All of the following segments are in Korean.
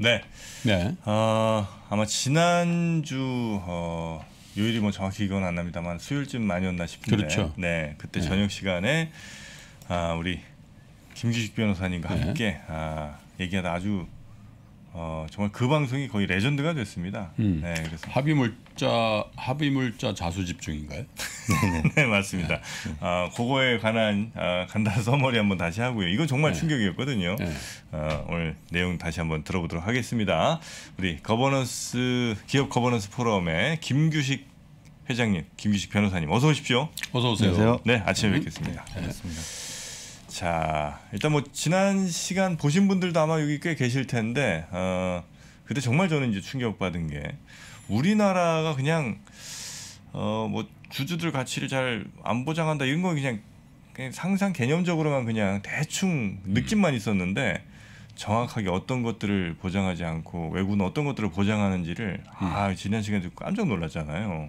네. 네. 어, 아마 지난주 어, 요일이 뭐 정확히 기억은 안 납니다만 수요일쯤 아니었나 싶은데. 그렇죠. 네. 그때 네. 저녁 시간에 아, 우리 김규식 변호사님과 네. 함께 아, 얘기하다 아주 어, 정말 그 방송이 거의 레전드가 됐습니다. 음. 네, 그래서 합의물자 합의물자 자수 집중인가요? 네, 맞습니다. 네. 어, 그거에 관한 어, 간단한 서머리 한번 다시 하고요. 이건 정말 네. 충격이었거든요. 네. 어, 오늘 내용 다시 한번 들어보도록 하겠습니다. 우리 거버넌스 기업 거버넌스 포럼의 김규식 회장님, 김규식 변호사님 어서 오십시오. 어서 오세요. 안녕하세요. 네, 아침에 음. 뵙겠습니다. 반갑습니다. 네. 자 일단 뭐 지난 시간 보신 분들도 아마 여기 꽤 계실 텐데 어, 그때 정말 저는 이제 충격받은 게 우리나라가 그냥 어뭐 주주들 가치를 잘 안 보장한다 이런 건 그냥, 그냥 상상 개념적으로만 그냥 대충 음. 느낌만 있었는데 정확하게 어떤 것들을 보장하지 않고 외국은 어떤 것들을 보장하는지를 음. 아 지난 시간에 깜짝 놀랐잖아요.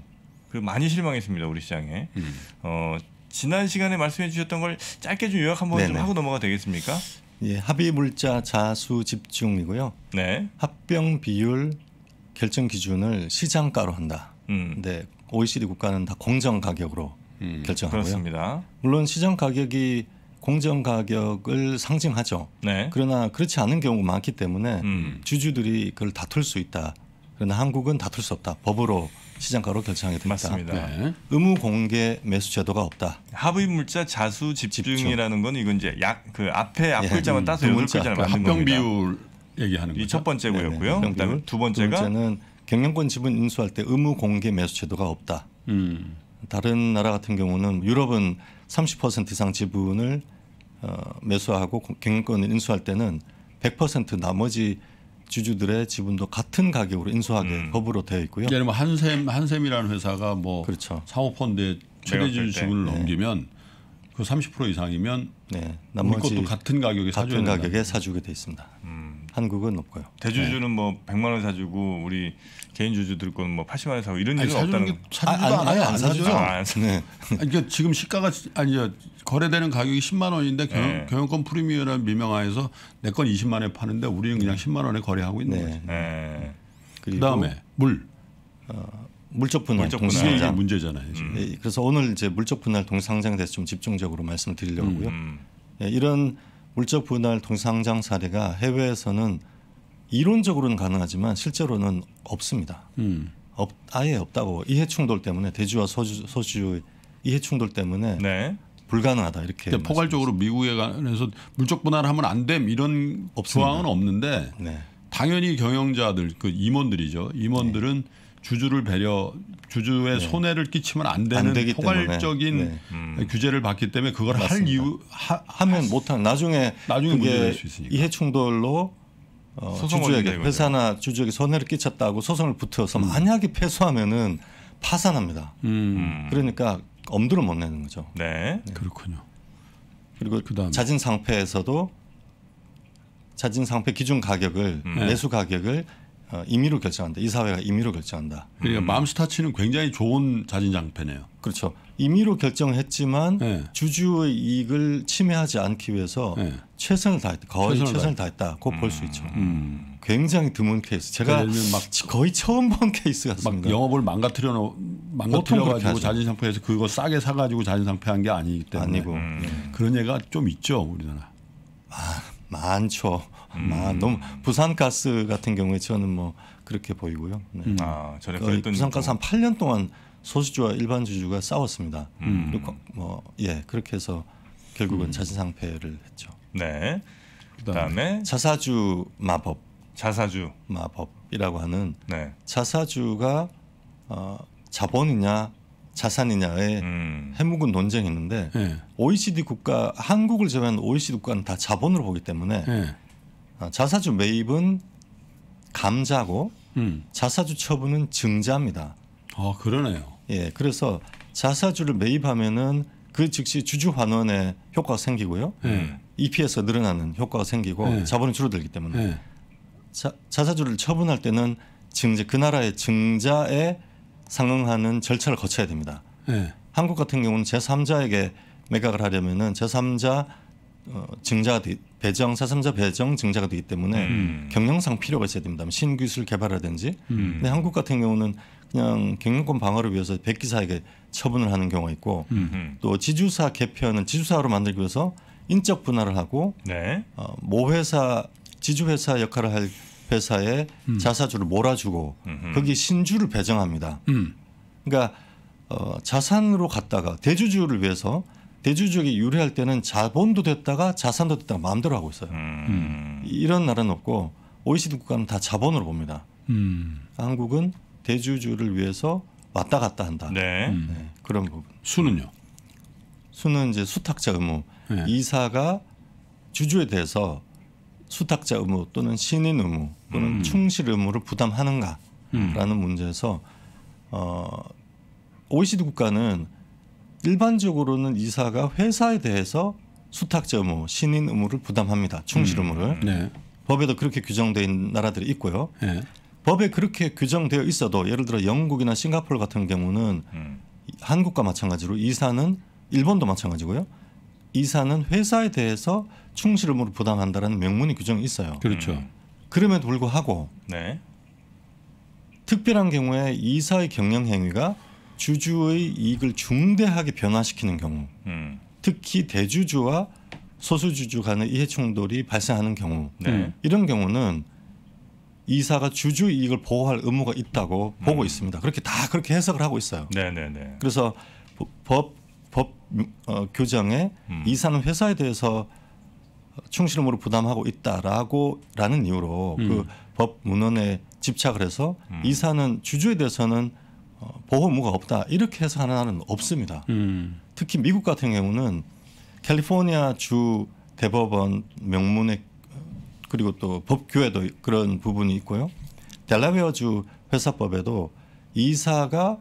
그리고 많이 실망했습니다 우리 시장에. 음. 어 지난 시간에 말씀해 주셨던 걸 짧게 좀 요약 한번 네네. 좀 하고 넘어가 되겠습니까? 예, 합의 물자 자수 집중이고요. 네. 합병 비율 결정 기준을 시장가로 한다. 음. 네, OECD 국가는 다 공정 가격으로 음. 결정하고요. 그렇습니다. 물론 시장 가격이 공정 가격을 상징하죠. 네. 그러나 그렇지 않은 경우가 많기 때문에 음. 주주들이 그걸 다툴 수 있다. 그러나 한국은 다툴 수 없다. 법으로 시장가로 결정하게 됩니다. 맞습니다. 네. 네. 의무 공개 매수 제도가 없다. 합의물자 자수 집중이라는 건 이건 이제 약 그 앞에 앞글자만 예. 음. 따서 음, 여덟 글자를 그 만든 합병 비율 얘기하는 거죠. 첫 번째고요. 네, 네. 그다음두 번째가 두는 경영권 지분 인수할 때 의무 공개 매수 제도가 없다. 음. 다른 나라 같은 경우는 유럽은 30% 이상 지분을 어, 매수하고 경영권을 인수할 때는 100% 나머지 주주들의 지분도 같은 가격으로 인수하게 음. 법으로 되어 있고요. 예를 들면 한샘 한샘이라는 회사가 뭐 그렇죠. 상호펀드 최대 주주 분을 네. 넘기면 그 30% 이상이면 네. 나머지 우리 것도 같은 가격에 같은 가격에 사주게 돼 있습니다. 음. 한국은 없고요. 대주주는 네. 뭐 100만 원 사주고 우리 개인 주주들 건뭐 80만 에 사고 이런 일은 없다는. 사주도 아, 아예 안, 안 사죠. 아, 안 아, 네. 네. 그러니까 지금 시가가 아니죠. 거래되는 가격이 10만 원인데 경영, 네. 경영권 프리미엄을 미명하에서 내 건 20만 원에 파는데 우리는 그냥 10만 원에 거래하고 있는 네. 거죠. 네. 그다음에 물. 어, 물적 분할 동상장 이게 문제잖아요. 지금. 음. 네, 그래서 오늘 이제 물적 분할 동상장에 대해서 좀 집중적으로 말씀을 드리려고요. 음. 이런 물적 분할 동상장 사례가 해외에서는 이론적으로는 가능하지만 실제로는 없습니다. 음. 없, 아예 없다고 이해 충돌 때문에 대주와 서주, 서주의 이해 충돌 때문에 네. 불가능하다 이렇게 포괄적으로 미국에 관해서 물적 분할하면 안 됨 이런 없습니다. 조항은 없는데 네. 당연히 경영자들 그 임원들이죠 임원들은 네. 주주를 배려 주주의 네. 손해를 끼치면 안 되는 안 포괄적인 네. 음. 규제를 받기 때문에 그걸 맞습니다. 할 이유 하, 하면 못한 나중에 나중에 문제될 수 있으니까 이해 충돌로 어, 주주에게 회사나 주주에게 손해를 끼쳤다고 소송을 붙여서 음. 만약에 패소하면은 파산합니다. 음. 음. 그러니까 엄두를 못 내는 거죠. 네. 네. 그렇군요. 그리고 그다음에. 자진 상패에서도 자진 상패 기준 가격을 음. 네. 매수 가격을 어, 임의로 결정한다. 이사회가 임의로 결정한다. 그러니까 맘스타치는 음. 굉장히 좋은 자진 장패네요 그렇죠. 임의로 결정했지만 네. 주주의 이익을 침해하지 않기 위해서 네. 최선을 다했다. 거의 최선을, 최선을 다했다. 고 볼수 음. 있죠. 음. 굉장히 드문 케이스. 제가 그러니까 막 거의 처음 본 케이스 같습니다. 영업을 망가뜨려 놓, 망가뜨려 가지고 자진상폐해서 그거 싸게 사 가지고 자진상폐한 게 아니기 때문에 아니고 음. 네. 그런 얘가 좀 있죠 우리나라. 아, 많죠. 아, 너무 부산가스 같은 경우에 저는 뭐 그렇게 보이고요. 네. 음. 아, 전에 부산가스 한 8년 동안 소수주와 일반 주주가 싸웠습니다. 음. 뭐예 그렇게 해서 결국은 음. 자진상폐를 했죠. 네. 그다음에 자사주 마법. 자사주 마법이라고 하는 네. 자사주가 어, 자본이냐 자산이냐의 음. 해묵은 논쟁이있는데 네. 예. OECD 국가 한국을 제외한 OECD 국가는 다 자본으로 보기 때문에 네. 자사주 매입은 감자고 음. 자사주 처분은 증자입니다. 아 그러네요. 예, 그래서 자사주를 매입하면은 그 즉시 주주 환원에 효과가 생기고요. 네. 예. EPS가 늘어나는 효과가 생기고 네. 자본이 줄어들기 때문에 네. 자, 자사주를 처분할 때는 증자 그 나라의 증자에 상응하는 절차를 거쳐야 됩니다. 네. 한국 같은 경우는 제3자에게 매각을 하려면은 제3자 어, 증자 배정 제3자 배정 증자가 되기 때문에 음. 경영상 필요가 있어야 됩니다. 신기술 개발이라든지 음. 근데 한국 같은 경우는 그냥 경영권 방어를 위해서 백기사에게 처분을 하는 경우가 있고 음흠. 또 지주사 개편은 지주사로 만들기 위해서 인적 분할을 하고 네. 어, 모 회사 지주회사 역할을 할 회사에 음. 자사주를 몰아주고 음흠. 거기 신주를 배정합니다. 음. 그러니까 어, 자산으로 갔다가 대주주를 위해서 대주주에게 유리할 때는 자본도 됐다가 자산도 됐다가 마음대로 하고 있어요. 음. 이런 나라는 없고 OECD 국가는 다 자본으로 봅니다. 음. 한국은 대주주를 위해서 왔다 갔다 한다. 네. 음. 음. 네. 그런 부분. 수는요? 수는 이제 수탁자 의무. 네. 이사가 주주에 대해서 수탁자 의무 또는 신인 의무 또는 음. 충실 의무를 부담하는가라는 음. 문제에서 어, OECD 국가는 일반적으로는 이사가 회사에 대해서 수탁자 의무, 신인 의무를 부담합니다. 충실 음. 의무를. 네. 법에도 그렇게 규정된 나라들이 있고요. 네. 법에 그렇게 규정되어 있어도 예를 들어 영국이나 싱가포르 같은 경우는 음. 한국과 마찬가지로 이사는 일본도 마찬가지고요. 이사는 회사에 대해서 충실음으로 부담한다라는명문이 규정이 있어요. 그렇죠. 음. 그럼에도 불구하고 네. 특별한 경우에 이사의 경영 행위가 주주의 이익을 중대하게 변화시키는 경우, 음. 특히 대주주와 소수주주 간의 이해충돌이 발생하는 경우, 네. 이런 경우는 이사가 주주 이익을 보호할 의무가 있다고 음. 보고 있습니다. 그렇게 다 그렇게 해석을 하고 있어요. 네네네. 네, 네. 그래서 법, 법 어, 규정에 음. 이사는 회사에 대해서 충실함으로 부담하고 있다라고 라는 이유로 음. 그법 문헌에 집착을 해서 음. 이사는 주주에 대해서는 어, 보호 의무가 없다 이렇게 해서 하는 한은 없습니다. 음. 특히 미국 같은 경우는 캘리포니아 주 대법원 명문의 그리고 또 법규에도 그런 부분이 있고요. 델라웨어주 회사법에도 이사가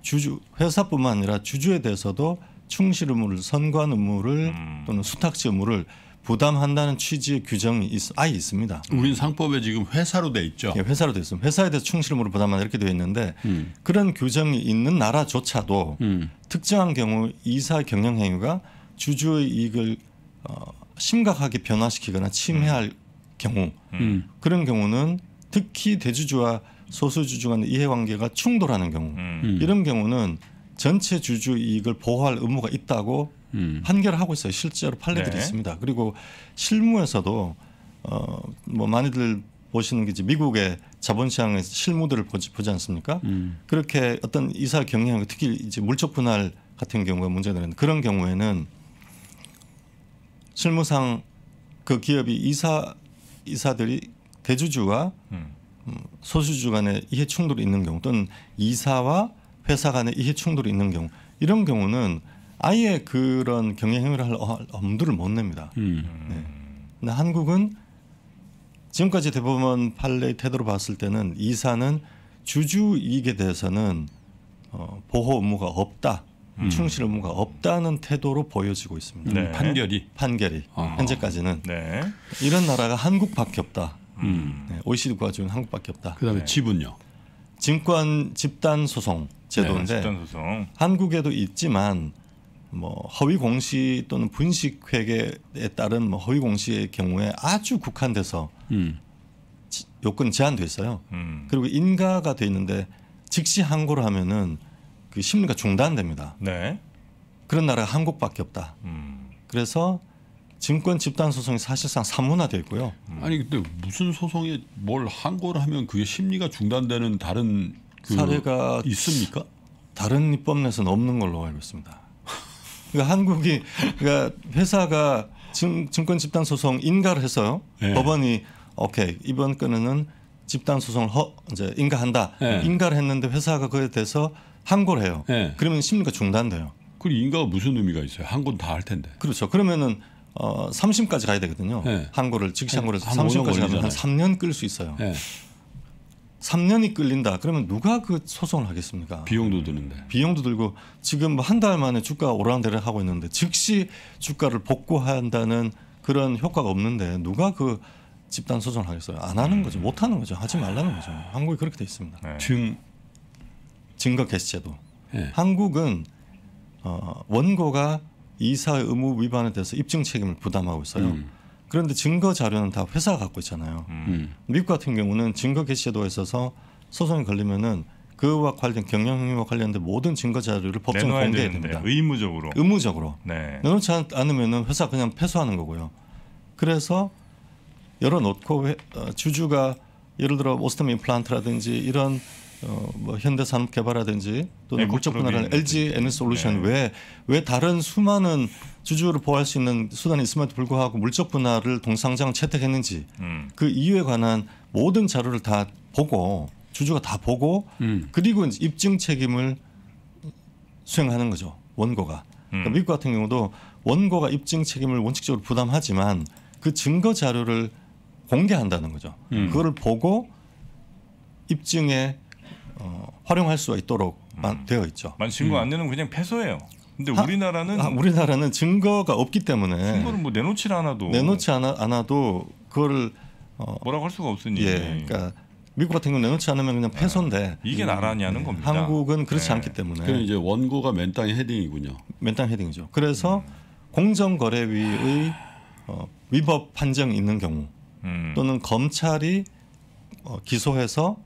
주주 회사뿐만 아니라 주주에 대해서도 충실 의무를 선관 의무를 음. 또는 수탁지 의무를 부담한다는 취지의 규정이 있, 아예 있습니다. 우리 상법에 지금 회사로 돼 있죠. 예, 회사로 돼 있습니다. 회사에 대해서 충실 의무를 부담한다 이렇게 되어 있는데 음. 그런 규정이 있는 나라조차도 음. 특정한 경우 이사 경영 행위가 주주의 이익을 어, 심각하게 변화시키거나 침해할 음. 경우 음. 그런 경우는 특히 대주주와 소수 주주 간의 이해관계가 충돌하는 경우 음. 이런 경우는 전체 주주 이익을 보호할 의무가 있다고 음. 판결하고 을 있어요. 실제로 판례들이 네. 있습니다. 그리고 실무에서도 어뭐 많이들 보시는 게 미국의 자본시장에서 실무들을 보지, 보지 않습니까? 음. 그렇게 어떤 이사 경영 특히 이제 물적 분할 같은 경우가 문제가 되는 그런 경우에는 실무상 그 기업이 이사 이사들이 대주주와 음. 음 소수주 간의 이해 충돌이 있는 경우 또는 이사와 회사 간의 이해 충돌이 있는 경우 이런 경우는 아예 그런 경영 행위를 할 어, 엄두를 못 냅니다. 음. 네. 근데 한국은 지금까지 대법원 판례의 태도로 봤을 때는 이사는 주주 이익에 대해서는 어, 보호 의무가 없다. 음. 충실 의무가 없다는 태도로 보여지고 있습니다. 네. 판결이 판결이 아하. 현재까지는 네. 이런 나라가 한국밖에 없다. 음. 네, OECD가 중 한국밖에 없다. 그다음에 네. 지분요. 증권 집단 소송 제도인데 네, 집단 소송. 한국에도 있지만 뭐 허위 공시 또는 분식 회계에 따른 뭐 허위 공시의 경우에 아주 국한돼서 음. 요건 제한돼 있어요. 음. 그리고 인가가 돼 있는데 즉시 항고를 하면은 그 심리가 중단됩니다. 네. 그런 나라가 한국밖에 없다. 음. 그래서 증권 집단 소송이 사실상 사문화되 있고요. 음. 아니 근데 무슨 소송에 뭘 한 걸 하면 그게 심리가 중단되는 다른 그 사례가 있습니까? 다른 입법에서는 내 없는 걸로 알고 있습니다. 그러니까 한국이 그러니까 회사가 증, 증권 집단 소송 인가를 해서요. 네. 예. 법원이 오케이 이번 건에는 집단 소송을 허 이제 인가한다. 네. 인가를 했는데 회사가 그에 대해서 한고 해요. 네. 그러면 심리가 중단돼요. 그리고 인가가 무슨 의미가 있어요? 한고는다할 텐데. 그렇죠. 그러면은 어, 3심까지 가야 되거든요. 네. 항고를 즉시 한고을 3심까지 가면 한 3년 끌 수 있어요. 네. 예. 3년이 끌린다. 그러면 누가 그 소송을 하겠습니까? 비용도 드는데. 비용도 들고 지금 한 달 만에 주가 오르락내리락 하고 있는데 즉시 주가를 복구한다는 그런 효과가 없는데 누가 그 집단 소송을 하겠어요? 안 하는 음. 거죠. 못 하는 거죠. 하지 말라는 거죠. 한국이 그렇게 돼 있습니다. 네. 지금 증거 개시제도. 예. 한국은 어, 원고가 이사 의무 위반에 대해서 입증 책임을 부담하고 있어요. 음. 그런데 증거 자료는 다 회사가 갖고 있잖아요. 음. 음. 미국 같은 경우는 증거 개시제도에 있어서 소송이 걸리면은 그와 관련 경영 행위와 관련된 모든 증거 자료를 법정 공개해야 됩니다. 의무적으로. 의무적으로. 네. 내놓지 않으면은 회사 그냥 패소하는 거고요. 그래서 열어놓고 어, 주주가 예를 들어 오스템 임플란트라든지 이런 어뭐 현대산업개발이라든지 또는 국적분할하는 LG 에너솔루션 네. 뭐 네. 외왜 다른 수많은 주주를 보호할 수 있는 수단이 있음에도 불구하고 물적 분할을 동상장 채택했는지 음. 그 이유에 관한 모든 자료를 다 보고 주주가 다 보고 음. 그리고 이제 입증 책임을 수행하는 거죠 원고가 그러니까 음. 미국 같은 경우도 원고가 입증 책임을 원칙적으로 부담하지만 그 증거 자료를 공개한다는 거죠 음. 그거를 보고 입증에 어, 활용할 수 있도록 음. 되어 있죠. 만 증거 안 음. 내는 그냥 패소예요. 근데 우리나라는 하, 아, 우리나라는 증거가 없기 때문에 증거를 뭐 내놓지 않아도 내놓지 않아, 않아도 그걸 어, 뭐라고 할 수가 없으니 예, 그러니까 미국 같은 경우 내놓지 않으면 그냥 패소인데 아, 이게 나라냐는 네. 겁니다. 한국은 그렇지 네. 않기 때문에 그 이제 원고가 맨땅 헤딩이군요. 맨땅 헤딩이죠. 그래서 음. 공정거래위의 어, 위법 판정 있는 경우 음. 또는 검찰이 어, 기소해서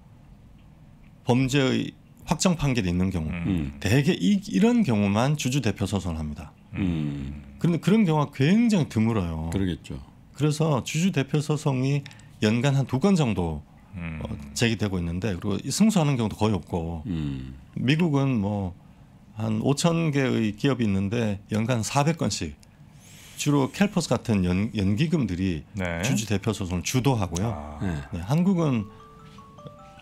범죄의 확정 판결이 있는 경우 음. 음. 대개 이, 런 경우만 주주 대표 소송합니다. 을 음. 그런데 그런 경우가 굉장히 드물어요. 그러겠죠. 그래서 주주 대표 소송이 연간 한 두 건 정도 음. 어, 제기되고 있는데 그리고 승소하는 경우도 거의 없고 음. 미국은 뭐 한 5천 개의 기업이 있는데 연간 400건씩 주로 캘퍼스 같은 연, 연기금들이 네. 주주 대표 소송을 주도하고요. 아. 네. 네, 한국은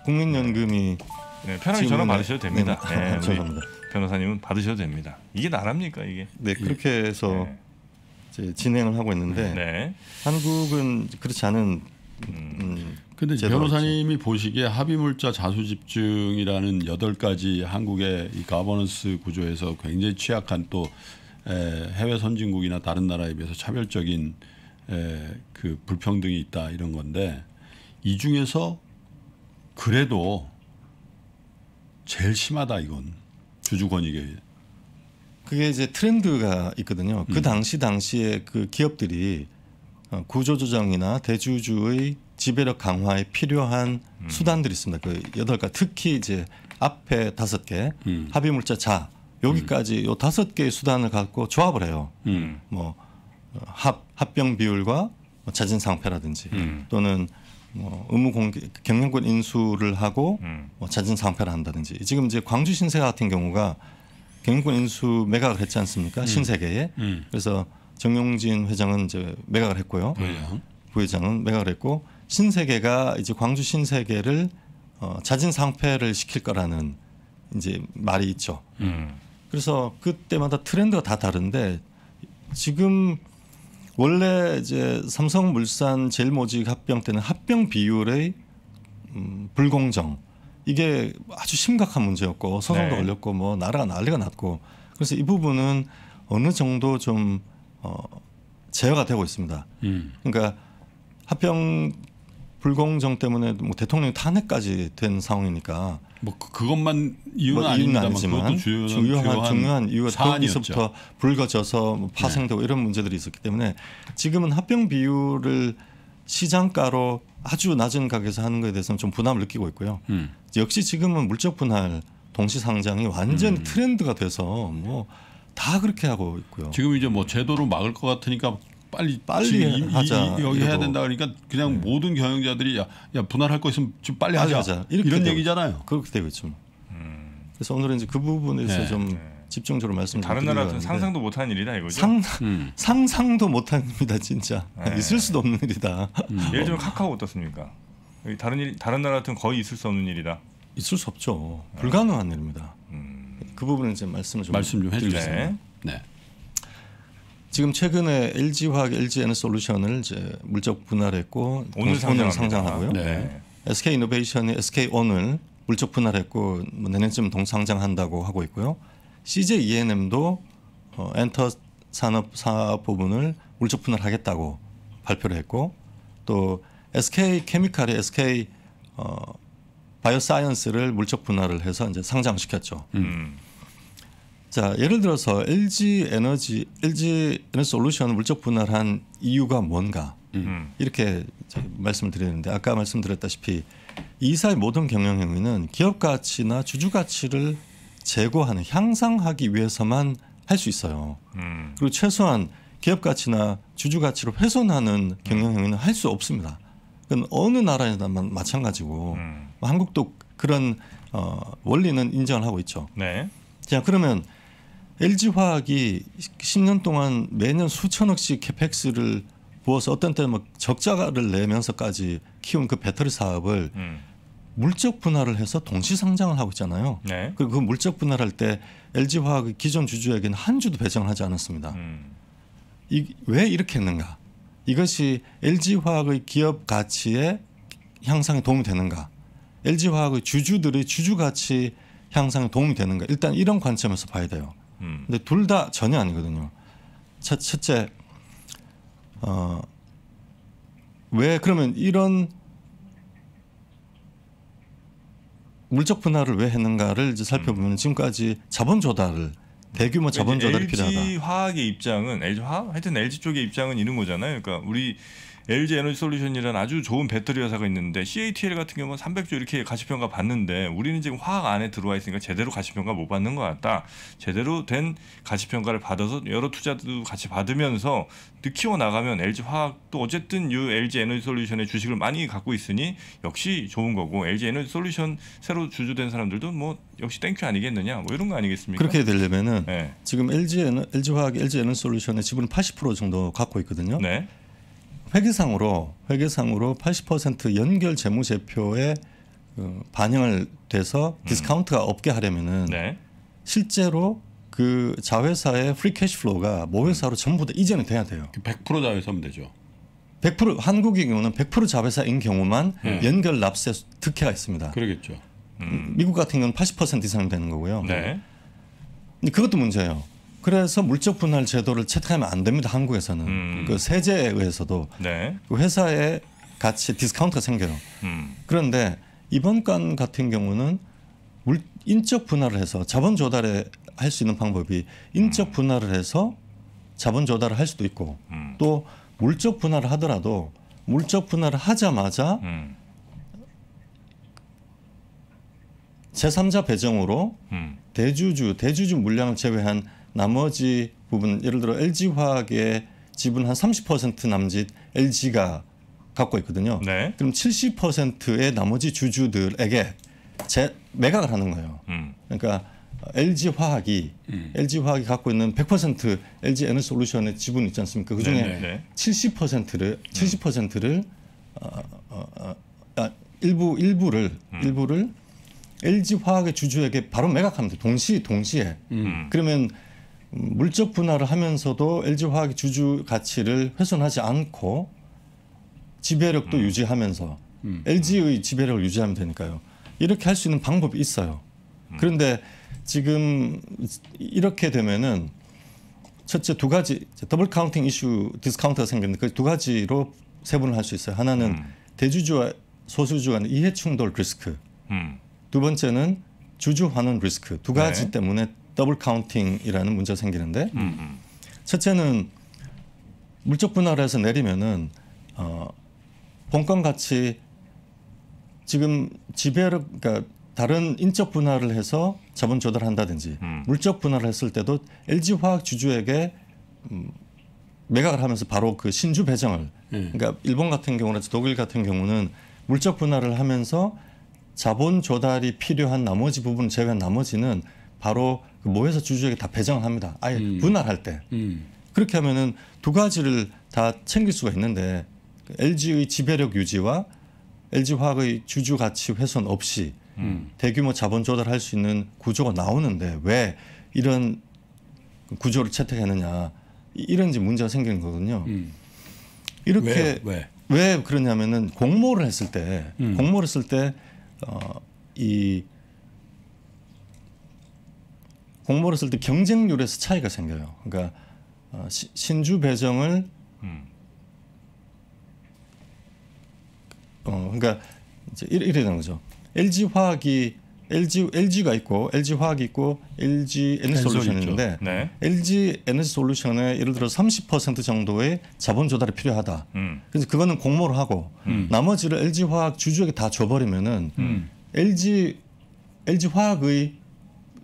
국민연금이 네, 편하게 전화 네. 받으셔도 됩니다. 네, 네, 네 죄송합니다. 변호사님은 받으셔도 됩니다. 이게 나랍니까 이게? 네 그렇게 해서 네. 진행을 하고 있는데 한국은 그렇지 않은. 음, 음 근데 변호사님이 있지. 보시기에 합의물자 자수집중이라는 여덟 가지 한국의 이 가버넌스 구조에서 굉장히 취약한 또 에, 해외 선진국이나 다른 나라에 비해서 차별적인 에, 그 불평등이 있다 이런 건데 이 중에서 그래도 제일 심하다 이건 주주권익에 그게 이제 트렌드가 있거든요. 그 음. 당시 당시에 그 기업들이 어, 구조조정이나 대주주의 지배력 강화에 필요한 음. 수단들이 있습니다. 그 여덟 가 특히 이제 앞에 다섯 개 음. 합의물자 자 여기까지 음. 요 다섯 개의 수단을 갖고 조합을 해요. 음. 뭐합 합병 비율과 뭐 자진 상패라든지 음. 또는 뭐 의무 공개 경영권 인수를 하고 음. 뭐 자진 상패를 한다든지 지금 이제 광주 신세가 같은 경우가 경영권 인수 매각을 했지 않습니까 음. 신세계에 음. 그래서 정용진 회장은 이제 매각을 했고요 부회장. 부회장은 매각을 했고 신세계가 이제 광주 신세계를 어, 자진 상패를 시킬 거라는 이제 말이 있죠 음. 그래서 그때마다 트렌드가 다 다른데 지금 원래 이제 삼성물산 제모직 합병 때는 합병 비율의 음, 불공정 이게 아주 심각한 문제였고 소송도 네. 걸렸고 뭐 나라가 난리가 났고 그래서 이 부분은 어느 정도 좀 어, 제어가 되고 있습니다. 음. 그러니까 합병 불공정 때문에 뭐 대통령 탄핵까지 된 상황이니까 뭐 그, 그것만 이유는 뭐 이유는 아니지만 주요한, 중요한, 중요한 이유가 거기서부터 불거져서 뭐 네. 파생되고 네. 이런 문제들이 있었기 때문에 지금은 합병 비율을 시장가로 아주 낮은 가격에서 하는 것에 대해서는 좀분함을 느끼고 있고요. 음. 역시 지금은 물적 분할 동시 상장이 완전 음. 트렌드가 돼서 뭐 다 그렇게 하고 있고요. 지금 이제 뭐 제도로 막을 것 같으니까 빨리 빨리 하자. 이, 이, 여기 해야 된다 그러니까 그냥 네. 모든 경영자들이 야, 야 분할할 거 있으면 좀 빨리, 하자. 하자. 이런 얘기잖아요. 그렇게 되고 있죠. 음. 그래서 오늘은 이제 그 부분에서 네. 좀 네. 집중적으로 말씀드 다른 나라는 상상도 못한 일이다 이거죠. 상, 음. 상상도 못합니다 진짜 네. 있을 수도 없는 일이다. 음. 예를 들면 카카오 어떻습니까? 다른 일 다른 나라 같은 거의 있을 수 없는 일이다. 있을 수 없죠. 네. 불가능한 일입니다. 음. 그 부분은 이제 말씀을 좀 말씀 좀 해주세요. 네. 네. 지금 최근에 LG 화학, LG 에너솔루션을 이제 물적 분할했고 오늘 상장 상장하고요. 네. SK 네. 이노베이션이 SK 오늘 물적 분할했고 뭐 내년쯤 동상장한다고 하고 있고요. CJ E&M도 어, 엔터 산업 사업 부분을 물적 분할하겠다고 발표를 했고 또 SK 케미칼이 SK 어, 바이오사이언스를 물적 분할을 해서 이제 상장시켰죠. 음. 자, 예를 들어서 LG 에너지, LG 에너지 솔루션 물적 분할한 이유가 뭔가 음. 이렇게 말씀을 드렸는데 아까 말씀드렸다시피 이사의 모든 경영 행위는 기업 가치나 주주 가치를 제고하는 향상하기 위해서만 할 수 있어요. 음. 그리고 최소한 기업 가치나 주주 가치를 훼손하는 음. 경영 행위는 할 수 없습니다. 그건 어느 나라에나 마찬가지고 음. 뭐 한국도 그런 어, 원리는 인정을 하고 있죠. 네. 자 그러면 LG화학이 10년 동안 매년 수천억씩 캐펙스를 부어서 어떤 때는 막 적자를 내면서까지 키운 그 배터리 사업을 음. 물적 분할을 해서 동시 상장을 하고 있잖아요. 네. 그리고 그 물적 분할할 때 LG화학의 기존 주주에게는 한 주도 배정을 하지 않았습니다. 음. 이, 왜 이렇게 했는가? 이것이 LG화학의 기업 가치의 향상에 도움이 되는가? LG화학의 주주들의 주주 가치 향상에 도움이 되는가? 일단 이런 관점에서 봐야 돼요. 음. 근데 둘 다 전혀 아니거든요. 첫, 첫째, 어, 왜 그러면 이런 물적 분할을 왜 했는가를 이제 살펴보면 음. 지금까지 자본 조달을 대규모 자본 조달이 LG 필요하다. LG 화학의 입장은 LG 화 하여튼 LG 쪽의 입장은 이런 거잖아요. 그러니까 우리 LG 에너지 솔루션이라는 아주 좋은 배터리 회사가 있는데 CATL 같은 경우는 300조 이렇게 가시평가 받는데 우리는 지금 화학 안에 들어와 있으니까 제대로 가시평가못 받는 것 같다. 제대로 된가시평가를 받아서 여러 투자도 같이 받으면서 키워 나가면 LG 화학도 어쨌든 이 LG 에너지 솔루션의 주식을 많이 갖고 있으니 역시 좋은 거고 LG 에너지 솔루션 새로 주주된 사람들도 뭐 역시 땡큐 아니겠느냐 뭐 이런 거 아니겠습니까? 그렇게 되려면은 네. 지금 LG LG 화학 LG 에너지 솔루션의 지분 을80% 정도 갖고 있거든요. 네. 회계상으로 회계상으로 80% 연결 재무제표에 그 반영을 돼서 음. 디스카운트가 음. 없게 하려면은 네. 실제로 그 자회사의 프리 캐시 플로우가 모회사로 음. 전부 다 이전이 돼야 돼요. 100% 그 자회사면 되죠. 100% 한국의 경우는 100% 자회사인 경우만 네. 연결 납세 특혜가 있습니다. 그러겠죠. 음. 미국 같은 경우는 80% 이상 되는 거고요. 네. 그것도 문제예요. 그래서 물적 분할 제도를 채택하면 안 됩니다. 한국에서는 음. 그 세제에 의해서도 네. 그 회사에 같이 디스카운트가 생겨요. 음. 그런데 이번 건 같은 경우는 물, 인적 분할을 해서 자본 조달에 할 수 있는 방법이 인적 음. 분할을 해서 자본 조달을 할 수도 있고 음. 또 물적 분할을 하더라도 물적 분할을 하자마자 음. 제3자 배정으로 음. 대주주 대주주 물량을 제외한 나머지 부분 예를 들어 LG 화학의 지분 한 30% 남짓 LG가 갖고 있거든요. 네. 그럼 70%의 나머지 주주들에게 제 매각을 하는 거예요. 음. 그러니까 LG 화학이 음. LG 화학이 갖고 있는 100% LG 에너솔루션의 지분 있지 않습니까? 그 중에 네네. 70%를 70%를 어, 어, 어, 아, 일부 일부를 음. 일부를 LG 화학의 주주에게 바로 매각합니다. 동시 동시에 음. 그러면 물적 분할을 하면서도 LG화학의 주주 가치를 훼손하지 않고 지배력도 음. 유지하면서 음. LG의 지배력을 유지하면 되니까요. 이렇게 할 수 있는 방법이 있어요. 음. 그런데 지금 이렇게 되면은 첫째 두 가지 더블 카운팅 이슈 디스카운트가 생겼는데 그두 가지로 세분을 할 수 있어요. 하나는 음. 대주주와 소수주 간의 이해 충돌 리스크. 음. 두 번째는 주주 환원 리스크. 두 가지 네. 때문에 더블 카운팅이라는 문제가 생기는데 음, 음 첫째는 물적 분할해서 내리면은 어, 본건 같이 지금 지배를 그러니까 다른 인적 분할을 해서 자본 조달한다든지 음. 물적 분할을 했을 때도 LG 화학 주주에게 음, 매각을 하면서 바로 그 신주 배정을 음. 그러니까 일본 같은 경우나 독일 같은 경우는 물적 분할을 하면서 자본 조달이 필요한 나머지 부분 제외한 나머지는 바로 그 모회사 주주에게 다 배정을 합니다. 아예 음. 분할할 때. 음. 그렇게 하면은 두 가지를 다 챙길 수가 있는데 LG의 지배력 유지와 LG화학의 주주 가치 훼손 없이 음. 대규모 자본 조달할 수 있는 구조가 나오는데 왜 이런 구조를 채택했느냐 이런지 문제가 생기는 거거든요. 음. 이렇게 왜, 왜? 왜 그러냐면은 공모를 했을 때 음. 공모를 했을 때이 어, 공모를 했을 때 경쟁률에서 차이가 생겨요. 그러니까 어, 시, 신주 배정을 음. 어 그러니까 이제 이래, 이래 되는 거죠. LG 화학이 LG LG가 있고 LG 화학이 있고 LG 에너지 솔루션이있는데 네. LG 에너지 솔루션에 예를 들어 30% 정도의 자본 조달이 필요하다. 음. 그래서 그거는 공모를 하고 음. 나머지를 LG 화학 주주에게 다 줘버리면은 음. LG LG 화학의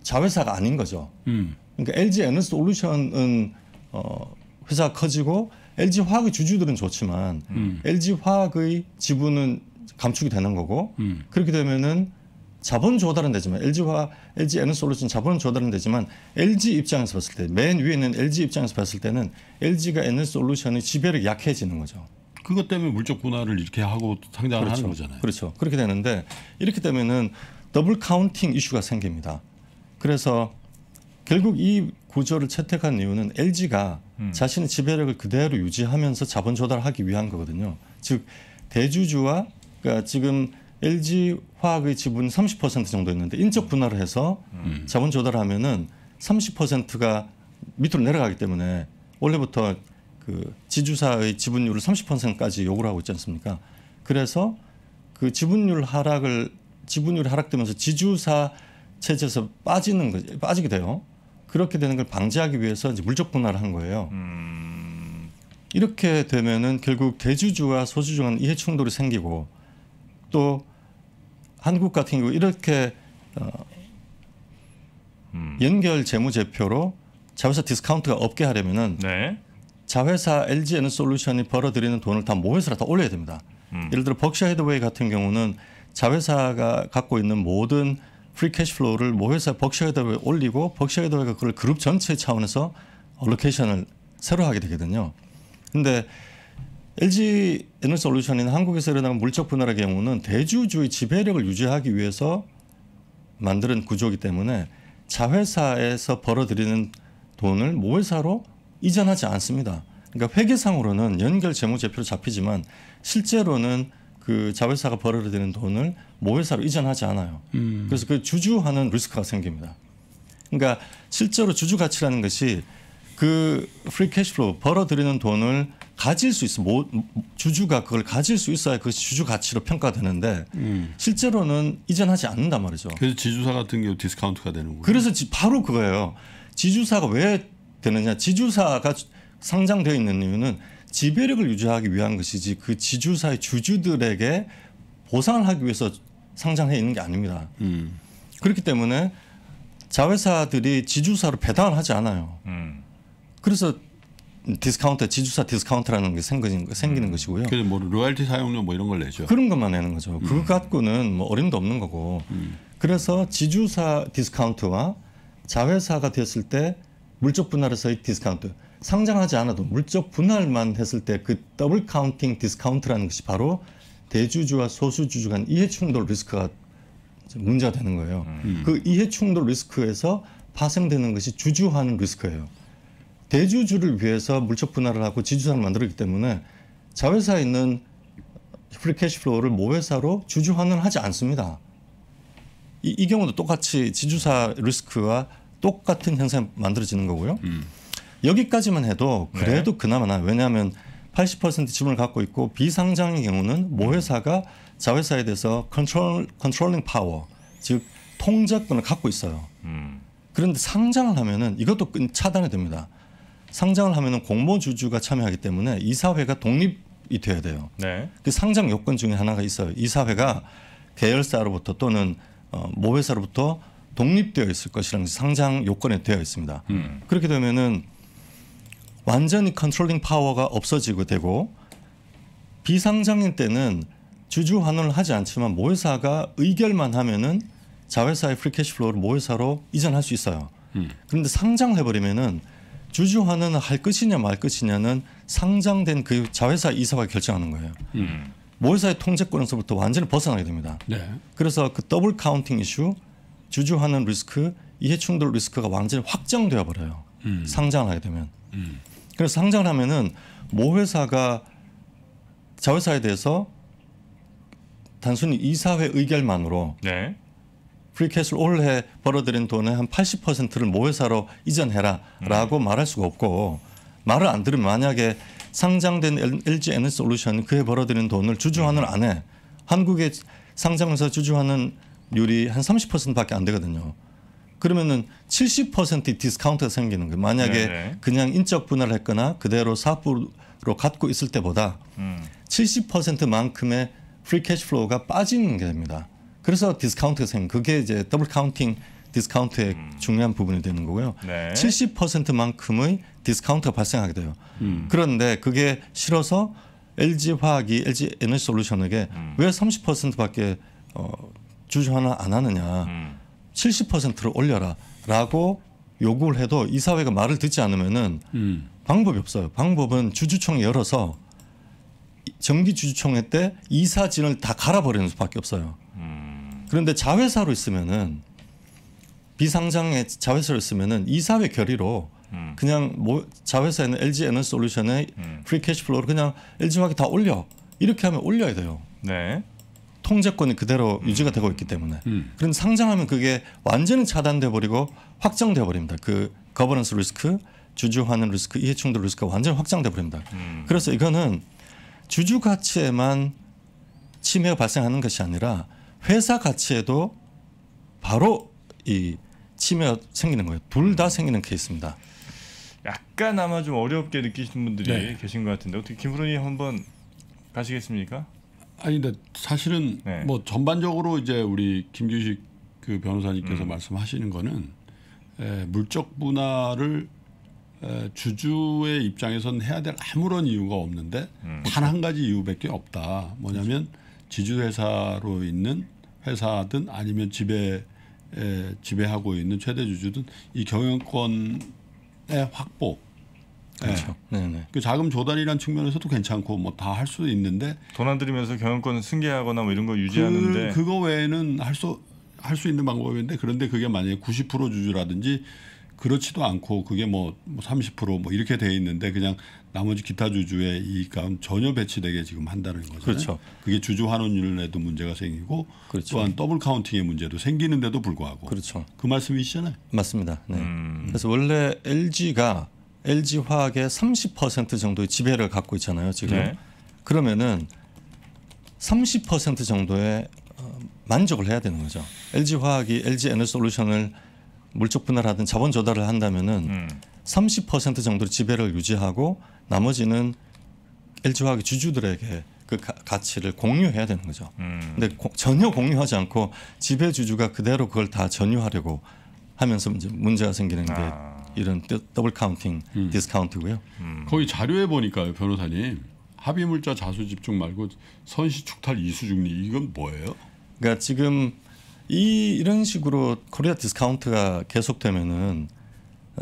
자회사가 아닌 거죠. 음. 그러니까 LG 에너지 솔루션은 어, 회사가 커지고 LG 화학의 주주들은 좋지만 음. LG 화학의 지분은 감축이 되는 거고 음. 그렇게 되면은 자본 조달은 되지만 LG화 LG 에너솔루션 자본 조달은 되지만 LG 입장에서 봤을 때 맨 위에 있는 LG 입장에서 봤을 때는 LG가 에너솔루션의 지배력이 약해지는 거죠. 그것 때문에 물적 분할을 이렇게 하고 상장을 그렇죠. 하는 거잖아요. 그렇죠. 그렇게 되는데 이렇게 되면은 더블 카운팅 이슈가 생깁니다. 그래서 결국 이 구조를 채택한 이유는 LG가 음. 자신의 지배력을 그대로 유지하면서 자본 조달하기 위한 거거든요. 즉 대주주와 그러니까 지금 LG 화학의 지분 30% 정도 있는데 인적 분할을 해서 음. 자본 조달하면은 30%가 밑으로 내려가기 때문에 원래부터 그 지주사의 지분율을 30%까지 요구를 하고 있지 않습니까? 그래서 그 지분율 하락을 지분율 하락되면서 지주사 체제에서 빠지는 거죠. 빠지게 돼요. 그렇게 되는 걸 방지하기 위해서 이제 물적 분할을 한 거예요. 음... 이렇게 되면은 결국 대주주와 소주주 간 이해 충돌이 생기고 또 한국 같은 경우 이렇게 어 음... 연결 재무제표로 자회사 디스카운트가 없게 하려면은 네. 자회사 LG 에너솔루션이 벌어들이는 돈을 다 모회사로 다 올려야 됩니다. 음. 예를 들어 버크셔 헤드웨이 같은 경우는 자회사가 갖고 있는 모든 프리 캐시플로우를 모회사 버셔헤더웨이 올리고 버셔헤더웨이가 그걸 그룹 전체 차원에서 얼로케이션을 새로 하게 되거든요. 근데 LG 에너지 솔루션이 한국에서 일어난 물적 분할의 경우는 대주주의 지배력을 유지하기 위해서 만드는 구조이기 때문에 자회사에서 벌어들이는 돈을 모회사로 이전하지 않습니다. 그러니까 회계상으로는 연결 재무제표로 잡히지만 실제로는 그 자회사가 벌어야 되는 돈을 모회사로 이전하지 않아요. 음. 그래서 그 주주하는 리스크가 생깁니다. 그러니까 실제로 주주 가치라는 것이 그 프리 캐시플로 벌어들이는 돈을 가질 수 있어 모, 주주가 그걸 가질 수 있어야 그 주주 가치로 평가되는데 음. 실제로는 이전하지 않는단 말이죠. 그래서 지주사 같은 경우 디스카운트가 되는 거예요. 그래서 지, 바로 그거예요. 지주사가 왜 되느냐? 지주사가 상장되어 있는 이유는 지배력을 유지하기 위한 것이지 그 지주사의 주주들에게 보상을 하기 위해서 상장해 있는 게 아닙니다. 음. 그렇기 때문에 자회사들이 지주사로 배당을 하지 않아요. 음. 그래서 디스카운트 지주사 디스카운트라는 게 생기는, 생기는 음. 것이고요. 그래서 뭐 로열티 사용료 뭐 이런 걸 내죠. 그런 것만 내는 거죠. 음. 그것 갖고는 뭐 어림도 없는 거고. 음. 그래서 지주사 디스카운트와 자회사가 됐을 때 물적 분할에서의 디스카운트 상장하지 않아도 물적 분할만 했을 때 그 더블 카운팅 디스카운트라는 것이 바로 대주주와 소수주주 간 이해충돌 리스크가 문제가 되는 거예요. 음. 그 이해충돌 리스크에서 파생되는 것이 주주화하는 리스크예요. 대주주를 위해서 물적 분할을 하고 지주사를 만들었기 때문에 자회사에 있는 프리 캐시플로우를 모회사로 주주환을 하지 않습니다. 이, 이 경우도 똑같이 지주사 리스크와 똑같은 현상이 만들어지는 거고요. 음. 여기까지만 해도 네. 그래도 네. 그나마나 왜냐하면 80% 지분을 갖고 있고 비상장의 경우는 모회사가 음. 자회사에 대해서 컨트롤 컨트롤링 파워 즉 통제권을 갖고 있어요. 음. 그런데 상장을 하면은 이것도 차단이 됩니다. 상장을 하면은 공모주주가 참여하기 때문에 이사회가 독립이 돼야 돼요. 네. 그 상장 요건 중에 하나가 있어요. 이사회가 계열사로부터 또는 어, 모회사로부터 독립되어 있을 것이라는 상장 요건에 되어 있습니다. 음. 그렇게 되면은 완전히 컨트롤링 파워가 없어지고 되고 비상장인 때는 주주 환원을 하지 않지만 모회사가 의결만 하면은 자회사의 프리캐시플로우를 모회사로 이전할 수 있어요. 음. 그런데 상장을 해버리면은 주주 환원을 할 것이냐 말 것이냐는 상장된 그 자회사 이사가 결정하는 거예요. 음. 모회사의 통제권에서부터 완전히 벗어나게 됩니다. 네. 그래서 그 더블 카운팅 이슈, 주주 환원 리스크, 이해충돌 리스크가 완전히 확정되어 버려요. 음. 상장하게 되면. 음. 그래서 상장을 하면은 모 회사가 자회사에 대해서 단순히 이사회 의결만으로 네. 프리캐슬 올해 벌어들인 돈의 한 80%를 모 회사로 이전해라라고 음. 말할 수가 없고 말을 안 들으면 만약에 상장된 LG 에너솔루션 그에 벌어들인 돈을 주주환을 음. 안 해. 한국에 상장해서 주주환은 율이 한 30%밖에 안 되거든요. 그러면은 70% 디스카운트가 생기는 거예요. 만약에 네, 네 그냥 인적 분할을 했거나 그대로 사업부로 갖고 있을 때보다 음. 70%만큼의 프리 캐시 플로우가 빠지는 게 됩니다. 그래서 디스카운트가 생긴 그게 이제 더블 카운팅 디스카운트의 음. 중요한 부분이 되는 거고요. 네. 70%만큼의 디스카운트가 발생하게 돼요. 음. 그런데 그게 싫어서 LG 화학이 LG 에너지 솔루션에게 음. 왜 30%밖에 어, 주주 하나 안 하느냐. 음. 70%를 올려라라고 요구를 해도 이사회가 말을 듣지 않으면은 음. 방법이 없어요. 방법은 주주총회 열어서 정기 주주총회 때 이사진을 다 갈아버리는 수밖에 없어요. 음. 그런데 자회사로 있으면은 비상장의 자회사로 있으면은 이사회 결의로 음. 그냥 뭐 자회사에 는 LG 에너지 솔루션의 음. 프리 캐시 플로우를 그냥 LG 화학 다 올려 이렇게 하면 올려야 돼요. 네. 통제권이 그대로 음. 유지가 되고 있기 때문에 음. 그런 상장하면 그게 완전히 차단돼 버리고 확정돼 버립니다. 그 거버넌스 리스크, 주주 환원 리스크, 이해충돌 리스크가 완전히 확장돼 버립니다. 음. 그래서 이거는 주주 가치에만 침해가 발생하는 것이 아니라 회사 가치에도 바로 이 침해가 생기는 거예요. 둘다 음. 생기는 케이스입니다. 약간 아마 좀 어렵게 느끼시는 분들이 네. 계신 것 같은데 어떻게 김부로님 한번 가시겠습니까? 아니 근데 사실은 네. 뭐 전반적으로 이제 우리 김규식 그 변호사님께서 음. 말씀하시는 거는 에, 물적 분할을 에, 주주의 입장에선 해야 될 아무런 이유가 없는데 음. 그렇죠. 단한 가지 이유밖에 없다. 뭐냐면 지주회사로 있는 회사든 아니면 지배 에, 지배하고 있는 최대 주주든 이 경영권의 확보 그렇죠. 네. 네, 네. 그 자금 조달이란 측면에서도 괜찮고 뭐 다 할 수 있는데 돈 안 들이면서 경영권 승계하거나 뭐 이런 거 유지하는데 그, 거 외에는 할 수 할 수 있는 방법인데 그런데 그게 만약에 90% 주주라든지 그렇지도 않고 그게 뭐 30%뭐 뭐 이렇게 돼 있는데 그냥 나머지 기타 주주의 이익감 전혀 배치되게 지금 한다는 거죠. 그렇죠. 그게 주주 환원율에도 문제가 생기고 그렇죠. 또한 더블 카운팅의 문제도 생기는데도 불구하고 그렇죠. 그 말씀이시잖아요. 맞습니다. 네. 음. 그래서 원래 LG가 LG 화학의 30% 정도의 지배를 갖고 있잖아요. 지금 네. 그러면은 30% 정도의 어, 만족을 해야 되는 거죠. LG 화학이 LG 에너솔루션을 물적 분할하든 자본 조달을 한다면은 음. 30% 정도 지배를 유지하고 나머지는 LG 화학의 주주들에게 그 가, 치를 공유해야 되는 거죠. 음. 근데 고, 전혀 공유하지 않고 지배 주주가 그대로 그걸 다 전유하려고 하면서 문제, 문제가 생기는 게 아. 이런 더블 카운팅, 음. 디스카운트고요. 음. 거기 자료에 보니까요, 변호사님 합의물자 자수 집중 말고 선시 축탈 이수중리 이건 뭐예요? 그러니까 지금 이 이런 식으로 코리아 디스카운트가 계속되면은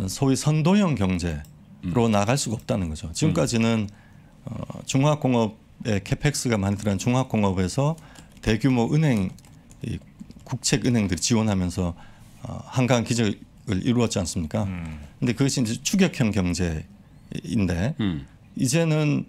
소위 선도형 경제로 음. 나갈 수가 없다는 거죠. 지금까지는 음. 어, 중화공업의 캐펙스가 많이 들어간 중화공업에서 대규모 은행 국책 은행들이 지원하면서 어, 한강 기적 이루었지 않습니까? 그런데 음. 그것이 이제 추격형 경제인데 음. 이제는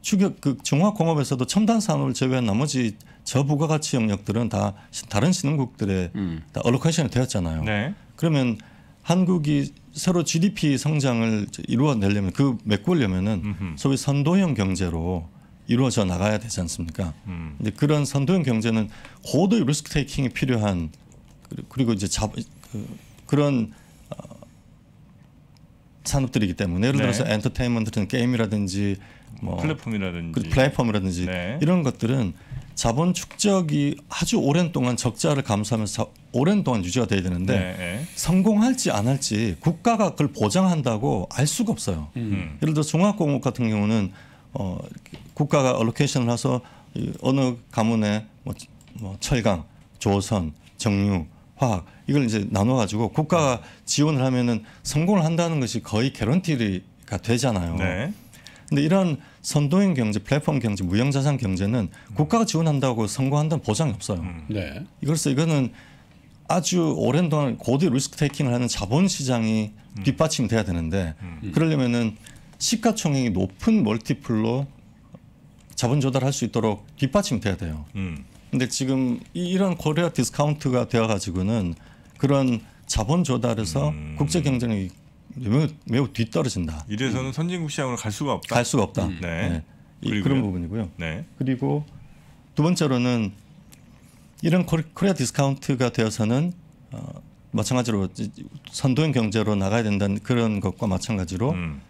추격 그종합공업에서도 첨단 산업을 제외한 나머지 저부가가치 영역들은 다 다른 신흥국들의 음. 다 어로케이션이 되었잖아요. 네. 그러면 한국이 새로 GDP 성장을 이루어내려면 그 메꾸려면은 소위 선도형 경제로 이루어져 나가야 되지 않습니까? 음. 근데 그런 선도형 경제는 고도 리스크 테이킹이 필요한 그리고 이제 자, 그 그런 어, 산업들이기 때문에 예를 네. 들어서 네. 엔터테인먼트는 게임이라든지 뭐 플랫폼이라든지 플랫폼이라든지 네. 이런 것들은 자본 축적이 아주 오랜 동안 적자를 감수하면서 오랜 동안 유지가 돼야 되는데 네. 네. 성공할지 안 할지 국가가 그걸 보장한다고 알 수가 없어요. 음. 음. 예를 들어 종합공업 같은 경우는 어, 국가가 얼로케이션을 해서 어느 가문에 뭐, 뭐 철강, 조선, 정유, 화학 이걸 이제 나눠가지고 국가가 네. 지원을 하면은 성공을 한다는 것이 거의 개런티가 되잖아요. 네. 근데 이런 선도인 경제, 플랫폼 경제, 무형자산 경제는 국가가 지원한다고 성공한다는 보장이 없어요. 음. 네. 이걸서 이거는 아주 오랜 동안 고대 리스크 테이킹을 하는 자본시장이 음. 뒷받침돼야 되는데 음. 그러려면은 시가총액이 높은 멀티플로 자본 조달할 수 있도록 뒷받침돼야 돼요. 음. 근데 지금 이런 코리아 디스카운트가 되어 가지고는 그런 자본 조달에서 음. 국제 경쟁력이 매우, 매우 뒤떨어진다. 이래서는 선진국 시장으로 갈 수가 없다. 갈 수가 없다. 음. 네. 네. 이, 그런 부분이고요. 네. 그리고 두 번째로는 이런 코리아 디스카운트가 되어서는 어, 마찬가지로 선도형 경제로 나가야 된다는 그런 것과 마찬가지로 음.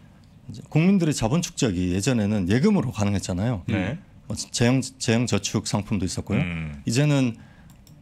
국민들의 자본 축적이 예전에는 예금으로 가능했잖아요. 네. 뭐 재형 재형 저축 상품도 있었고요. 음. 이제는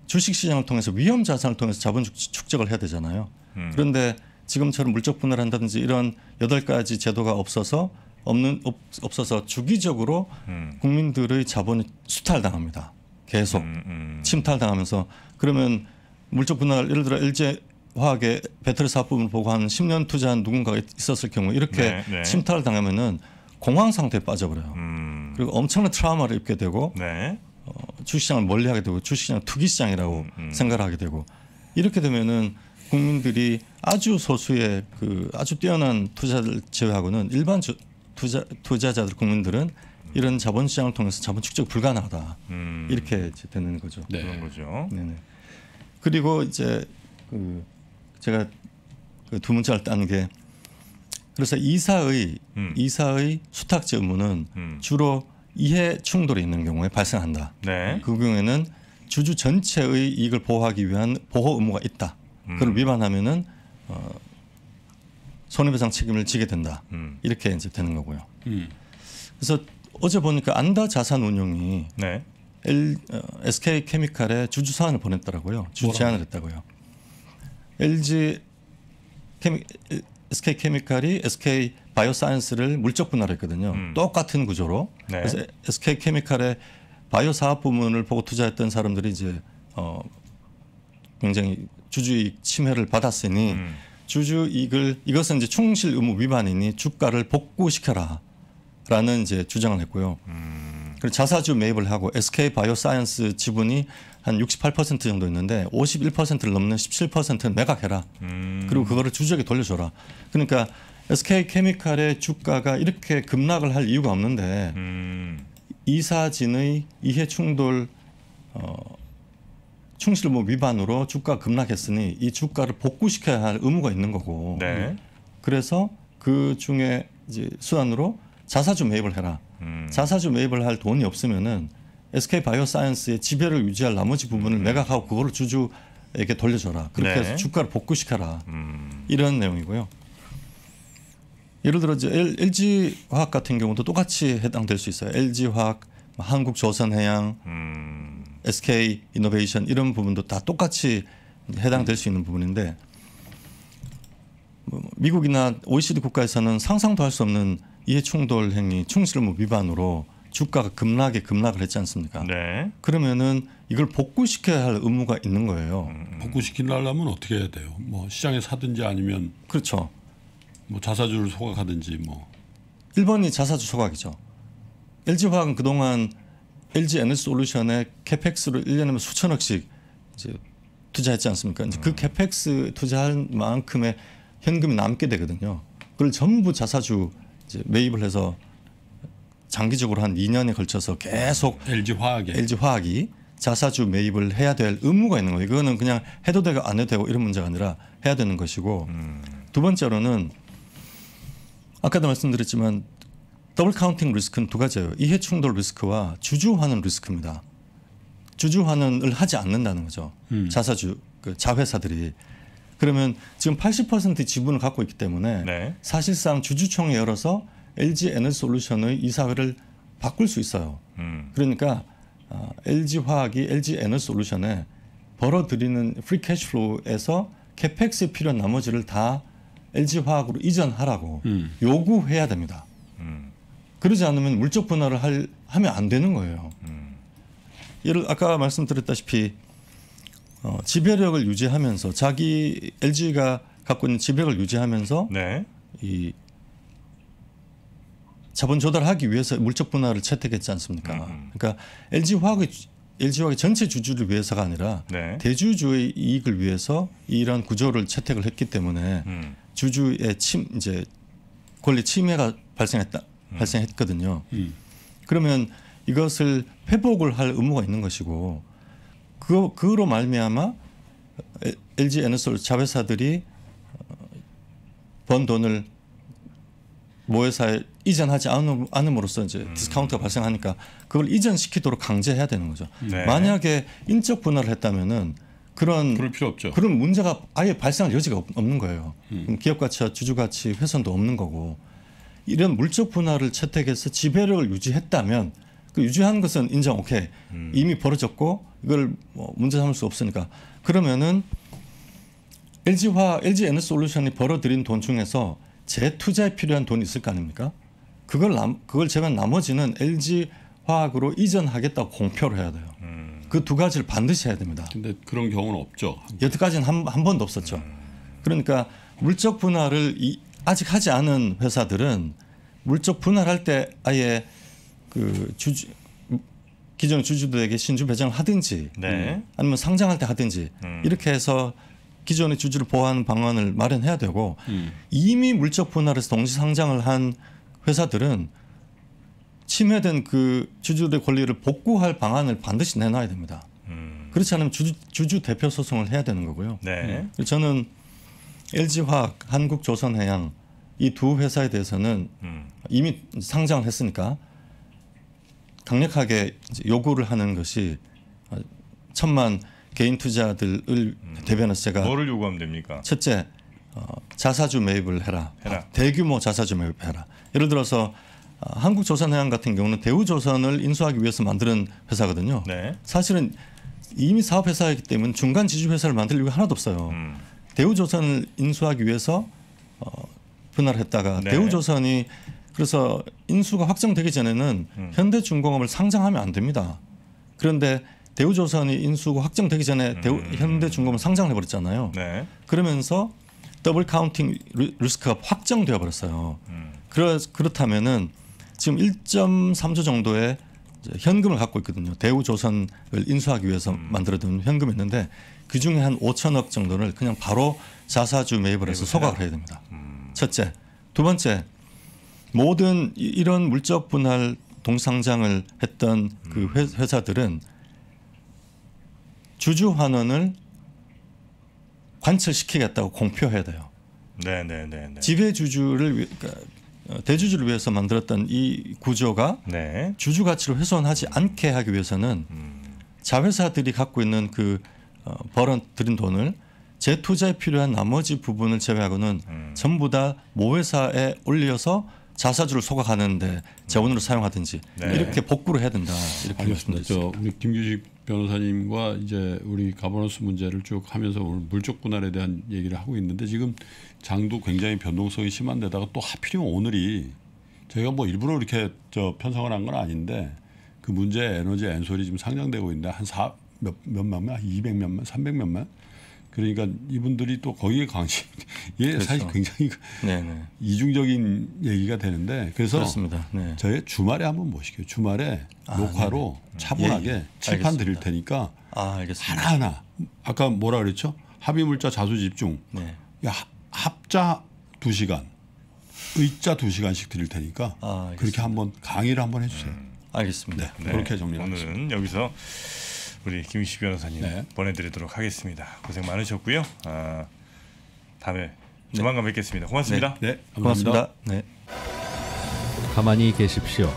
주식시장을 통해서 위험 자산을 통해서 자본 축적을 해야 되잖아요. 음. 그런데 지금처럼 물적 분할 한다든지 이런 여덟 가지 제도가 없어서 없는 없, 없어서 주기적으로 음. 국민들의 자본이 수탈당합니다. 계속 음, 음. 침탈당하면서 그러면 물적 분할 예를 들어 일제 화학의 배터리 사업부분을 보고 한 10년 투자한 누군가가 있었을 경우 이렇게 네, 네. 침탈을 당하면은 공황 상태에 빠져버려요. 음. 그리고 엄청난 트라우마를 입게 되고 네. 주식시장을 멀리하게 되고 주식시장 투기시장이라고 음, 음. 생각을 하게 되고 이렇게 되면은 국민들이 아주 소수의 그 아주 뛰어난 투자를 제외하고는 일반 주, 투자 투자자들 국민들은 음. 이런 자본시장을 통해서 자본 축적 불가능하다 음. 이렇게 되는 거죠. 네. 그런 거죠. 네네. 그리고 이제 그 제가 그두 문자를 딴 게 그래서 이사의 음. 이사의 수탁 재무는 음. 주로 이해 충돌이 있는 경우에 발생한다. 네. 그 경우에는 주주 전체의 이익을 보호하기 위한 보호 의무가 있다. 음. 그걸 위반하면은 어, 손해배상 책임을 지게 된다. 음. 이렇게 이제 되는 거고요. 음. 그래서 어제 보니까 안다 자산운용이 네. L, 어, SK 케미칼에 주주 사안을 보냈더라고요. 주주 제안을 했다고요. LG 케미 SK 케미칼이 SK 바이오사이언스를 물적 분할했거든요. 음. 똑같은 구조로. 네. 그래서 SK 케미칼의 바이오 사업 부문을 보고 투자했던 사람들이 이제 어 굉장히 주주익 침해를 받았으니 음. 주주익을 이것은 이제 충실 의무 위반이니 주가를 복구시켜라라는 이제 주장을 했고요. 음. 그리고 자사주 매입을 하고 SK 바이오사이언스 지분이 한68%정도있는데 51%를 넘는 17%는 매각해라. 음. 그리고 그거를 주주에게 돌려줘라. 그러니까 SK 케미칼의 주가가 이렇게 급락을 할 이유가 없는데 음. 이사진의 이해 충돌 어, 충실무 위반으로 주가 급락했으니 이 주가를 복구시켜야 할 의무가 있는 거고. 네. 그래서 그 중에 이제 수단으로 자사주 매입을 해라. 음. 자사주 매입을 할 돈이 없으면은 SK 바이오사이언스의 지배를 유지할 나머지 부분을 음. 매각하고 그거를 주주에게 돌려줘라. 그렇게 네. 해서 주가를 복구시켜라. 음. 이런 내용이고요. 예를 들어 이제 LG 화학 같은 경우도 똑같이 해당될 수 있어요. LG 화학, 뭐 한국 조선해양, 음. SK 이노베이션 이런 부분도 다 똑같이 해당될 수 있는 부분인데 뭐 미국이나 OECD 국가에서는 상상도 할 수 없는 이해충돌 행위, 충실무 위반으로 주가가 급락에 급락을 했지 않습니까? 네. 그러면은 이걸 복구시켜야 할 의무가 있는 거예요. 음. 복구시키려면 어떻게 해야 돼요? 뭐 시장에 사든지 아니면 그렇죠. 뭐 자사주를 소각하든지 뭐 1번이 자사주 소각이죠. LG화학은 그동안 LG 에너지 솔루션에 캐펙스를 1년에 수천억씩 이제 투자했지 않습니까? 이제 그 캐펙스 음. 투자한 만큼의 현금이 남게 되거든요. 그걸 전부 자사주 이제 매입을 해서 장기적으로 한 2년에 걸쳐서 계속 LG 화학이 LG 화학이 자사주 매입을 해야 될 의무가 있는 거예요. 이거는 그냥 해도 되고 안 해도 되고 이런 문제가 아니라 해야 되는 것이고 음. 두 번째로는 아까도 말씀드렸지만 더블 카운팅 리스크는 두 가지예요. 이해 충돌 리스크와 주주화는 리스크입니다. 주주화는을 하지 않는다는 거죠. 음. 자사주 그 자회사들이 그러면 지금 80% 지분을 갖고 있기 때문에 네. 사실상 주주총회 열어서 LG 에너솔루션의 이사회를 바꿀 수 있어요. 음. 그러니까 어, 아, LG 화학이 LG 에너솔루션에 벌어들이는 프리 캐시플로우에서 캐펙스에 필요한 나머지를 다 LG 화학으로 이전하라고 음. 요구해야 됩니다. 음. 그러지 않으면 물적 분할을 할, 하면 안 되는 거예요. 예를 음. 아까 말씀드렸다시피 어, 지배력을 유지하면서 자기 LG가 갖고 있는 지배력을 유지하면서 네. 이 자본 조달하기 위해서 물적 분할을 채택했지 않습니까? 음. 음. 그러니까 LG 화학의 LG 화학의 전체 주주를 위해서가 아니라 네. 대주주의 이익을 위해서 이런 구조를 채택을 했기 때문에 음. 주주의 침 이제 권리 침해가 발생했다 음. 발생했거든요. 음. 그러면 이것을 회복을 할 의무가 있는 것이고 그 그로 말미암아 LG 에너솔 자회사들이 어, 번 돈을 모회사에 이전하지 않음, 으로써 이제 음. 디스카운트가 발생하니까 그걸 이전시키도록 강제해야 되는 거죠. 네. 만약에 인적 분할을 했다면은 그런 그럴 필요 없죠. 그런 문제가 아예 발생할 여지가 없는 거예요. 음. 기업 가치와 주주 가치 훼손도 없는 거고 이런 물적 분할을 채택해서 지배력을 유지했다면 그유지하는 것은 인정 오케이 음. 이미 벌어졌고 이걸 뭐 문제 삼을 수 없으니까 그러면은 LG화 LG 에너솔루션이 벌어들인 돈 중에서 재투자에 필요한 돈이 있을 거 아닙니까? 그걸 남, 그걸 제가 나머지는 LG 화학으로 이전하겠다고 공표를 해야 돼요. 음. 그두 가지를 반드시 해야 됩니다. 근데 그런 경우는 없죠. 여태까지는 한, 한 번도 없었죠. 음. 그러니까 물적 분할을 이, 아직 하지 않은 회사들은 물적 분할할 때 아예 그 주주 기존 주주들에게 신주 배정을 하든지 네. 아니면 상장할 때 하든지 음. 이렇게 해서 기존의 주주를 보호하는 방안을 마련해야 되고 음. 이미 물적 분할해서 동시 상장을 한 회사들은 침해된 그 주주들의 권리를 복구할 방안을 반드시 내놔야 됩니다. 음. 그렇지 않으면 주주, 주주, 대표 소송을 해야 되는 거고요. 네. 음. 저는 LG화학, 한국조선해양 이 두 회사에 대해서는 음. 이미 상장을 했으니까 강력하게 요구를 하는 것이 천만 개인 투자들을 음. 대변해서 제가 뭐를 요구하면 됩니까? 첫째 어, 자사주 매입을 해라. 해라. 대규모 자사주 매입해라. 예를 들어서 어, 한국조선해양 같은 경우는 대우조선을 인수하기 위해서 만드는 회사거든요. 네. 사실은 이미 사업회사이기 때문에 중간 지주회사를 만들 이유가 하나도 없어요. 음. 대우조선을 인수하기 위해서 어, 분할했다가 네. 대우조선이 그래서 인수가 확정되기 전에는 음. 현대중공업을 상장하면 안 됩니다. 그런데 대우조선이 인수고 확정되기 전에 음. 대우, 음. 현대중공업 상장을 해버렸잖아요. 네. 그러면서 더블 카운팅 리스크가 확정되어 버렸어요. 음. 그렇, 그렇다면은 지금 1.3조 정도의 현금을 갖고 있거든요. 대우조선을 인수하기 위해서 음. 만들어둔 현금이 었는데그 중에 한 5천억 정도를 그냥 바로 자사주 매입을 해서 소각을 해야 됩니다. 음. 첫째. 두 번째. 모든 이런 물적 분할 동상장을 했던 그 음. 회사들은 주주 환원을 관철시키겠다고 공표해야 돼요. 네, 네, 네. 네. 지배 주주를 그러니까, 어, 대주주를 위해서 만들었던 이 구조가 네. 주주 가치를 훼손하지 않게 하기 위해서는 음. 자회사들이 갖고 있는 그 어, 벌어들인 돈을 재투자에 필요한 나머지 부분을 제외하고는 음. 전부 다 모회사에 올려서 자사주를 소각하는데 재원으로 사용하든지 네. 이렇게 복구를 해야 된다. 이렇게 알겠습니다. 저 우리 김규식 변호사님과 이제 우리 가버넌스 문제를 쭉 하면서 오늘 물적 분할에 대한 얘기를 하고 있는데 지금 장도 굉장히 변동성이 심한데다가 또 하필이면 오늘이 저희가 뭐 일부러 이렇게 저 편성을 한 건 아닌데 그 문제 에너지 엔솔이 지금 상장되고 있는데 한 사 몇 몇만 명, 200몇만, 300몇만 그러니까 이분들이 또 거기에 관심 예 그렇죠. 사실 굉장히 네네. 네. 이중적인 얘기가 되는데 그래서 그렇습니다. 네. 저희 주말에 한번 모시게요. 주말에 아, 녹화로 네네. 네. 차분하게 예, 예. 칠판 드릴 테니까 아, 하나하나 아까 뭐라 그랬죠? 합의물자 자수 집중. 네. 야, 합자 2시간 의자 2시간씩 드릴 테니까 아, 그렇게 한번 강의를 한번 해 주세요. 음, 알겠습니다. 네, 네. 그렇게 정리하겠습니다. 오늘은 여기서 우리 김희 변호사님 네. 보내드리도록 하겠습니다. 고생 많으셨고요. 아, 다음에 네. 조만간 네. 뵙겠습니다. 고맙습니다. 네, 네. 고맙습니다. 네. 가만히 계십시오.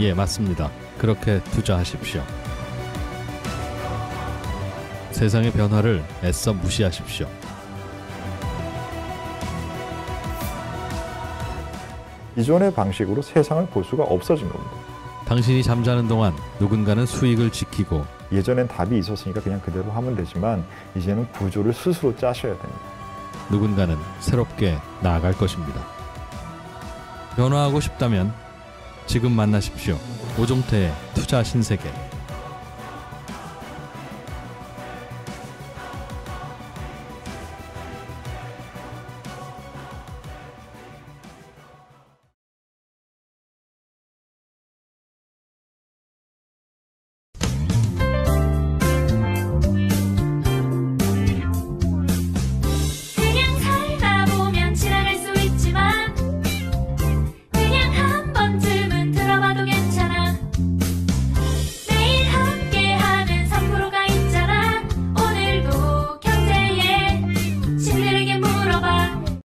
예, 맞습니다. 그렇게 투자하십시오. 세상의 변화를 애써 무시하십시오. 기존의 방식으로 세상을 볼 수가 없어진 겁니다. 당신이 잠자는 동안 누군가는 수익을 지키고 예전엔 답이 있었으니까 그냥 그대로 하면 되지만 이제는 구조를 스스로 짜셔야 됩니다. 누군가는 새롭게 나아갈 것입니다. 변화하고 싶다면 지금 만나십시오. 오종태의 투자 신세계.